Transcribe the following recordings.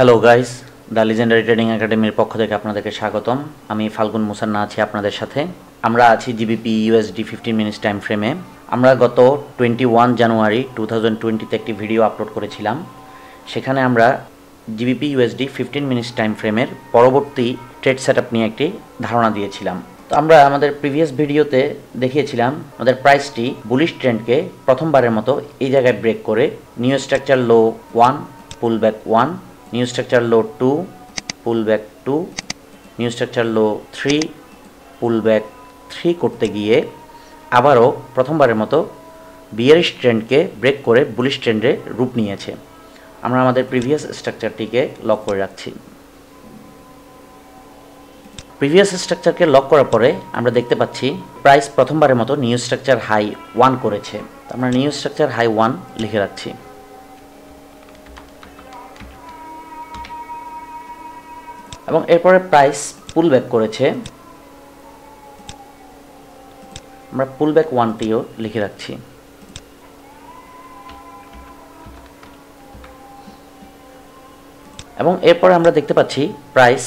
hello guys the legendary trading একাডেমির পক্ষ থেকে আপনাদেরকে স্বাগতম আমি ফাল্গুন মুসান্না আছি আপনাদের সাথে আমরা আছি GBP USD fifteen minutes time ফ্রেমে আমরা গত twenty one January two thousand টোয়েন্টিতে একটি ভিডিও আপলোড করেছিলাম সেখানে আমরা GBP USD fifteen minutes time ফ্রেমের পরবর্তী ট্রেড সেট নিয়ে একটি ধারণা দিয়েছিলাম তো আমরা আমাদের প্রিভিয়াস ভিডিওতে দেখিয়েছিলাম আমাদের প্রাইসটি বুলিশ ট্রেন্ডকে প্রথমবারের মতো এই জায়গায় ব্রেক করে new structure low one pull back one new structure low 2 pull back 2 new structure low 3 pull back 3 করতে গিয়ে আবারও প্রথমবারের মতো বিয়ারিশ ট্রেন্ডকে ব্রেক করে trend ট্রেন্ডে রূপ নিয়েছে আমরা আমাদের প্রিভিয়াস স্ট্রাকচারটিকে লক করে রাখছি প্রিভিয়াস স্ট্রাকচারকে লক করার পরে আমরা দেখতে পাচ্ছি প্রাইস প্রথমবারের মতো নিউ স্ট্রাকচার হাই ওয়ান করেছে আমরা নিউ স্ট্রাকচার হাই ওয়ান লিখে রাখছি এবং এরপরে প্রাইস পুল ব্যাক করেছে আমরা পুল ব্যাক ওয়ানটিও লিখে রাখছি এবং এরপরে আমরা দেখতে পাচ্ছি প্রাইস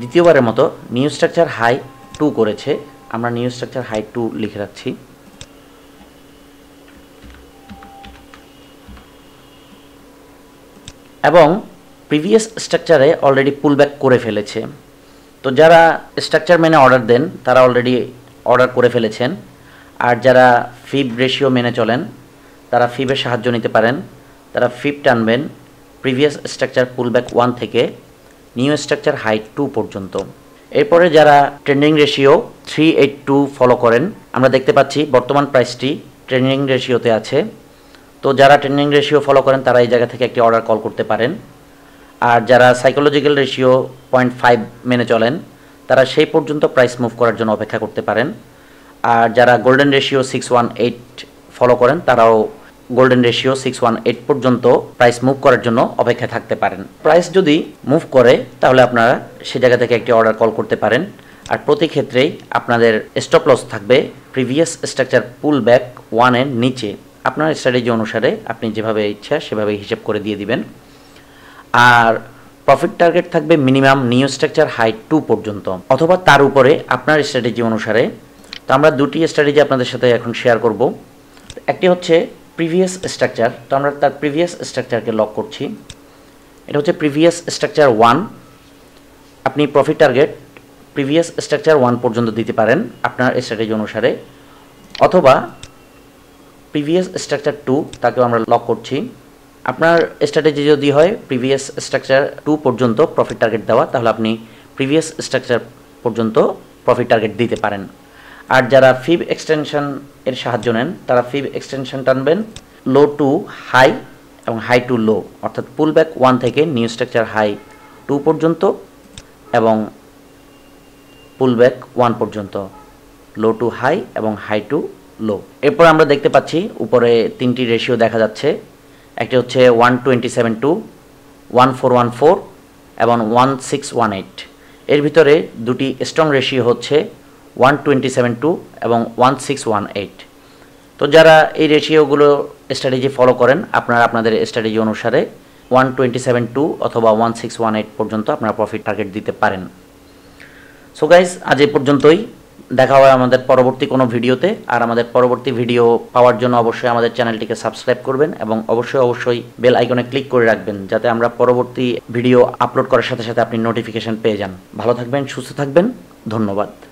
দ্বিতীয়বারের মতো নিউ স্ট্রাকচার হাই টু করেছে আমরা নিউ স্ট্রাকচার হাই টু লিখে রাখছি এবং প্রিভিয়াস স্ট্রাকচারে অলরেডি পুল ব্যাক করে ফেলেছে তো যারা স্ট্রাকচার মেনে অর্ডার দেন তারা অলরেডি অর্ডার করে ফেলেছেন আর যারা ফিব রেশিও মেনে চলেন তারা ফিবের সাহায্য নিতে পারেন তারা ফিপ টানবেন previous structure pull back one থেকে নিউ স্ট্রাকচার হাইট টু পর্যন্ত এরপরে যারা trending ratio three eight two follow করেন আমরা দেখতে পাচ্ছি বর্তমান প্রাইসটি ট্রেন্ডিং রেশিওতে আছে তো যারা ট্রেন্ডিং রেশিও ফলো করেন তারা এই জায়গা থেকে একটি অর্ডার কল করতে পারেন আর যারা সাইকোলজিক্যাল রেশিও পয়েন্ট ফাইভ মেনে চলেন তারা সেই পর্যন্ত প্রাইস মুভ করার জন্য অপেক্ষা করতে পারেন আর যারা golden ratio six one eight follow করেন তারাও golden ratio six one eight পর্যন্ত প্রাইস মুভ করার জন্য অপেক্ষা থাকতে পারেন প্রাইস যদি মুভ করে তাহলে আপনারা সে জায়গা থেকে একটি অর্ডার কল করতে পারেন আর প্রতি ক্ষেত্রেই আপনাদের স্টপ লস থাকবে প্রিভিয়াস স্ট্রাকচার পুল ব্যাক ওয়ানের নিচে আপনার স্ট্র্যাটেজি অনুসারে আপনি যেভাবে ইচ্ছা সেভাবে হিসেব করে দিয়ে দিবেন আর প্রফিট টার্গেট থাকবে minimum new structure height two পর্যন্ত অথবা তার উপরে আপনার স্ট্র্যাটেজি অনুসারে তো আমরা দুটি স্ট্র্যাটেজি আপনাদের সাথে এখন শেয়ার করব একটি হচ্ছে প্রিভিয়াস স্ট্রাকচার তো আমরা তার প্রিভিয়াস স্ট্রাকচারকে লক করছি এটা হচ্ছে প্রিভিয়াস স্ট্রাকচার ওয়ান আপনি profit target previous structure one পর্যন্ত দিতে পারেন আপনার স্ট্র্যাটেজি অনুসারে অথবা প্রিভিয়াস স্ট্রাকচার টু তাকেও আমরা লক করছি আপনার স্ট্র্যাটেজি যদি হয় প্রিভিয়াস স্ট্রাকচার টু পর্যন্ত প্রফিট টার্গেট দেওয়া তাহলে আপনি প্রিভিয়াস স্ট্রাকচার পর্যন্ত প্রফিট টার্গেট দিতে পারেন আর যারা ফিব এক্সটেনশন এর সাহায্য নেন তারা ফিব এক্সটেনশন টানবেন লো টু হাই এবং হাই টু লো অর্থাৎ পুল ব্যাক ওয়ান থেকে নিউ স্ট্রাকচার হাই টু পর্যন্ত এবং পুল ব্যাক ওয়ান পর্যন্ত লো টু হাই এবং হাই টু লো এরপর আমরা দেখতে পাচ্ছি উপরে তিনটি রেশিও দেখা যাচ্ছে একটি হচ্ছে one twenty seven two one four one four এবং ওয়ান সিক্স ওয়ান এইট এর ভিতরে দুটি স্ট্রং রেশিও হচ্ছে ওয়ান টোয়েন্টি সেভেন টু এবং ওয়ান সিক্স ওয়ান এইট তো যারা এই রেশিওগুলো স্ট্র্যাটেজি ফলো করেন আপনারা আপনাদের স্ট্র্যাটেজি অনুসারে ওয়ান টোয়েন্টি সেভেন টু অথবা ওয়ান সিক্স ওয়ান এইট পর্যন্ত আপনারা প্রফিট টার্গেট দিতে পারেন সো গাইজ আজ এ পর্যন্তই দেখা হয় আমাদের পরবর্তী কোনো ভিডিওতে আর আমাদের পরবর্তী ভিডিও পাওয়ার জন্য অবশ্যই আমাদের চ্যানেলটিকে সাবস্ক্রাইব করবেন এবং অবশ্যই অবশ্যই বেল আইকনে ক্লিক করে রাখবেন যাতে আমরা পরবর্তী ভিডিও আপলোড করার সাথে সাথে আপনি নোটিফিকেশন পেয়ে যান ভালো থাকবেন সুস্থ থাকবেন ধন্যবাদ